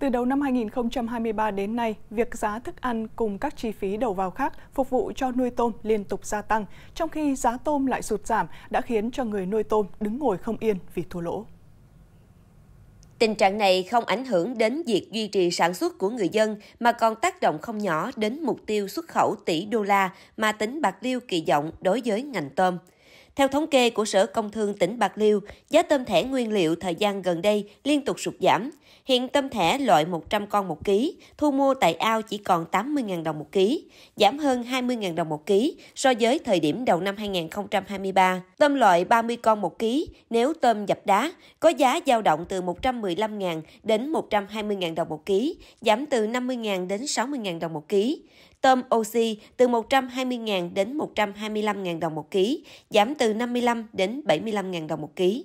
Từ đầu năm 2023 đến nay, việc giá thức ăn cùng các chi phí đầu vào khác phục vụ cho nuôi tôm liên tục gia tăng, trong khi giá tôm lại sụt giảm đã khiến cho người nuôi tôm đứng ngồi không yên vì thua lỗ. Tình trạng này không ảnh hưởng đến việc duy trì sản xuất của người dân mà còn tác động không nhỏ đến mục tiêu xuất khẩu tỷ đô la mà tỉnh Bạc Liêu kỳ vọng đối với ngành tôm. Theo thống kê của Sở Công Thương tỉnh Bạc Liêu, giá tôm thẻ nguyên liệu thời gian gần đây liên tục sụt giảm. Hiện tôm thẻ loại 100 con một ký thu mua tại ao chỉ còn 80.000 đồng một ký, giảm hơn 20.000 đồng một ký so với thời điểm đầu năm 2023. Tôm loại 30 con một ký nếu tôm dập đá, có giá dao động từ 115.000 đến 120.000 đồng một ký, giảm từ 50.000 đến 60.000 đồng một ký. Tôm oxy từ 120.000 đến 125.000 đồng một ký, giảm từ 55 đến 75.000 đồng một ký.